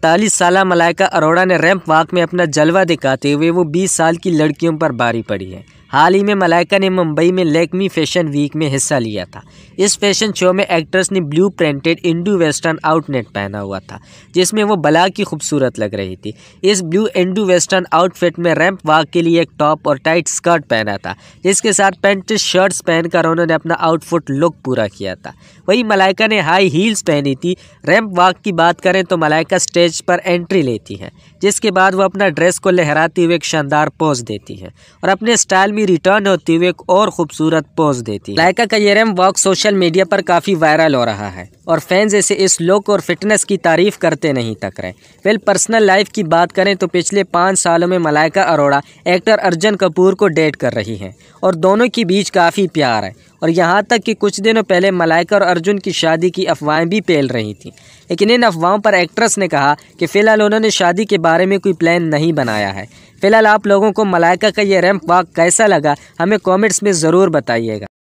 इकतालीस साल मलाइका अरोड़ा ने रैंप वॉक में अपना जलवा दिखाते हुए वो बीस साल की लड़कियों पर बारी पड़ी है हाल ही में मलाइका ने मुंबई में लेकमी फैशन वीक में हिस्सा लिया था इस फैशन शो में एक्ट्रेस ने blue printed Indo western outfit पहना हुआ था जिसमें वो बला की खूबसूरत लग रही थी इस ब्लू इंडो वेस्टर्न आउटफिट में रैंप वॉक के लिए एक टॉप और टाइट स्कर्ट पहना था जिसके साथ पेंट शर्ट्स पहनकर उन्होंने अपना आउटफुट लुक पूरा किया था वहीं मलाइका ने हाई हील्स पहनी थी रैंप वॉक की बात करें तो मलाइका स्टेज पर एंट्री लेती हैं जिसके बाद वो अपना ड्रेस को लहराती हुए एक शानदार पोज देती हैं और अपने स्टाइल में भी रिटर्न होती हुए एक और खूबसूरत पोज देती है लाइका का ये रैम वॉक सोशल मीडिया पर काफ़ी वायरल हो रहा है और फैंस इसे इस लुक और फिटनेस की तारीफ करते नहीं तक रहे वेल पर्सनल लाइफ की बात करें तो पिछले पाँच सालों में मलाइका अरोड़ा एक्टर अर्जन कपूर को डेट कर रही हैं और दोनों के बीच काफ़ी प्यार है और यहाँ तक कि कुछ दिनों पहले मलाइका और अर्जुन की शादी की अफवाहें भी फैल रही थीं लेकिन इन अफवाहों पर एक्ट्रेस ने कहा कि फ़िलहाल उन्होंने शादी के बारे में कोई प्लान नहीं बनाया है फ़िलहाल आप लोगों को मलाइका का ये रैम्प वॉक कैसा लगा हमें कॉमेंट्स में ज़रूर बताइएगा